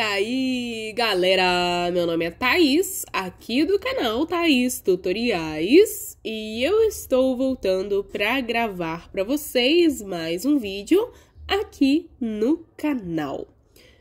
aí, galera? Meu nome é Thaís, aqui do canal Thaís Tutoriais, e eu estou voltando para gravar para vocês mais um vídeo aqui no canal.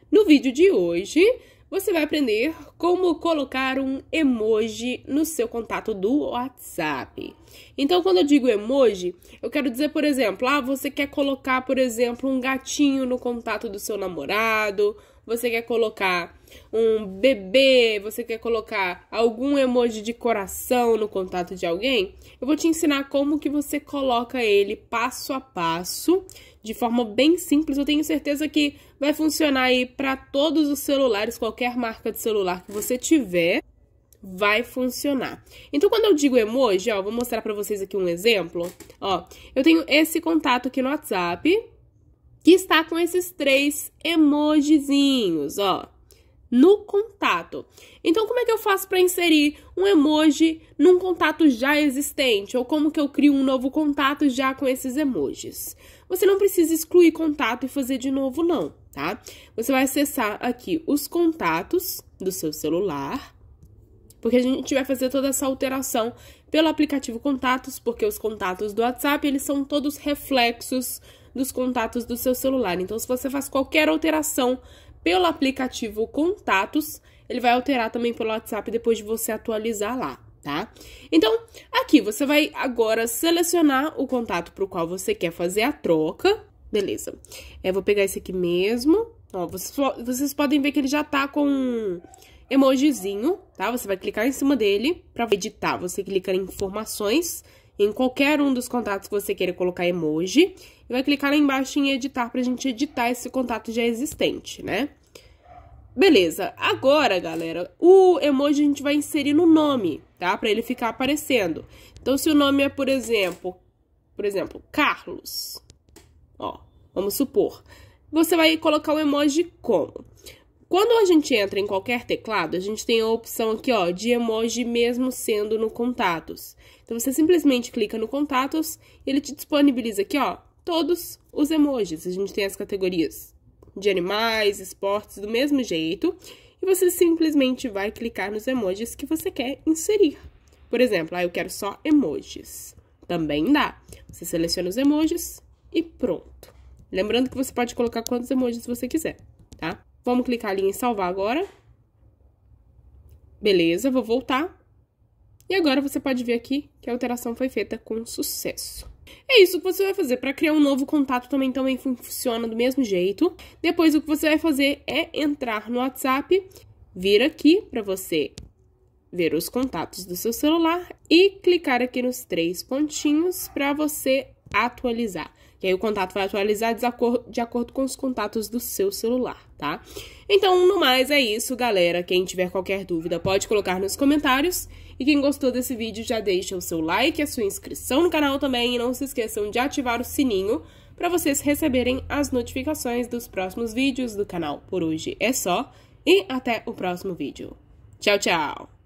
No vídeo de hoje, você vai aprender como colocar um emoji no seu contato do WhatsApp. Então, quando eu digo emoji, eu quero dizer, por exemplo, ah, você quer colocar, por exemplo, um gatinho no contato do seu namorado, você quer colocar um bebê, você quer colocar algum emoji de coração no contato de alguém, eu vou te ensinar como que você coloca ele passo a passo, de forma bem simples. Eu tenho certeza que vai funcionar aí para todos os celulares, qualquer marca de celular que você tiver vai funcionar. Então, quando eu digo emoji, ó, vou mostrar para vocês aqui um exemplo. Ó, eu tenho esse contato aqui no WhatsApp, que está com esses três emojizinhos, ó, no contato. Então, como é que eu faço para inserir um emoji num contato já existente? Ou como que eu crio um novo contato já com esses emojis? Você não precisa excluir contato e fazer de novo, não, tá? Você vai acessar aqui os contatos do seu celular, porque a gente vai fazer toda essa alteração pelo aplicativo Contatos, porque os contatos do WhatsApp, eles são todos reflexos dos contatos do seu celular. Então, se você faz qualquer alteração pelo aplicativo Contatos, ele vai alterar também pelo WhatsApp depois de você atualizar lá, tá? Então, aqui você vai agora selecionar o contato para o qual você quer fazer a troca. Beleza. Eu é, vou pegar esse aqui mesmo. Ó, vocês, vocês podem ver que ele já tá com emojizinho, tá? Você vai clicar em cima dele para editar. Você clica em informações, em qualquer um dos contatos que você queira colocar emoji e vai clicar lá embaixo em editar para a gente editar esse contato já existente, né? Beleza, agora, galera, o emoji a gente vai inserir no nome, tá? Para ele ficar aparecendo. Então, se o nome é, por exemplo, por exemplo, Carlos, ó, vamos supor, você vai colocar o emoji como? Quando a gente entra em qualquer teclado, a gente tem a opção aqui ó, de emoji mesmo sendo no contatos. Então você simplesmente clica no contatos e ele te disponibiliza aqui ó, todos os emojis. A gente tem as categorias de animais, esportes, do mesmo jeito. E você simplesmente vai clicar nos emojis que você quer inserir. Por exemplo, ah, eu quero só emojis. Também dá. Você seleciona os emojis e pronto. Lembrando que você pode colocar quantos emojis você quiser. Vamos clicar ali em salvar agora. Beleza, vou voltar. E agora você pode ver aqui que a alteração foi feita com sucesso. É isso que você vai fazer. Para criar um novo contato também, também funciona do mesmo jeito. Depois o que você vai fazer é entrar no WhatsApp, vir aqui para você ver os contatos do seu celular e clicar aqui nos três pontinhos para você atualizar. E aí o contato vai atualizar de acordo com os contatos do seu celular, tá? Então, no mais, é isso, galera. Quem tiver qualquer dúvida pode colocar nos comentários. E quem gostou desse vídeo já deixa o seu like, a sua inscrição no canal também. E não se esqueçam de ativar o sininho para vocês receberem as notificações dos próximos vídeos do canal. Por hoje é só e até o próximo vídeo. Tchau, tchau!